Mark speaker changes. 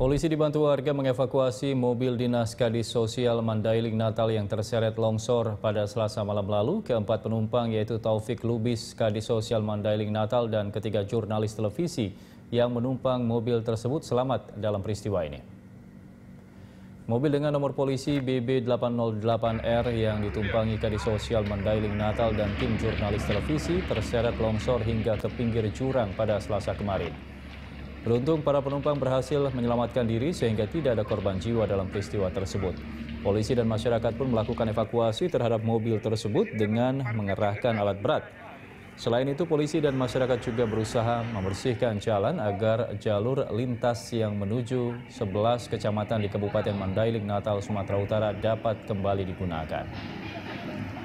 Speaker 1: Polisi dibantu warga mengevakuasi mobil dinas Kadis Sosial Mandailing Natal yang terseret longsor pada selasa malam lalu. Keempat penumpang yaitu Taufik Lubis Kadis Sosial Mandailing Natal dan ketiga jurnalis televisi yang menumpang mobil tersebut selamat dalam peristiwa ini. Mobil dengan nomor polisi BB808R yang ditumpangi Kadis Sosial Mandailing Natal dan tim jurnalis televisi terseret longsor hingga ke pinggir jurang pada selasa kemarin. Beruntung para penumpang berhasil menyelamatkan diri sehingga tidak ada korban jiwa dalam peristiwa tersebut. Polisi dan masyarakat pun melakukan evakuasi terhadap mobil tersebut dengan mengerahkan alat berat. Selain itu, polisi dan masyarakat juga berusaha membersihkan jalan agar jalur lintas yang menuju 11 kecamatan di Kabupaten Mandailing, Natal, Sumatera Utara dapat kembali digunakan.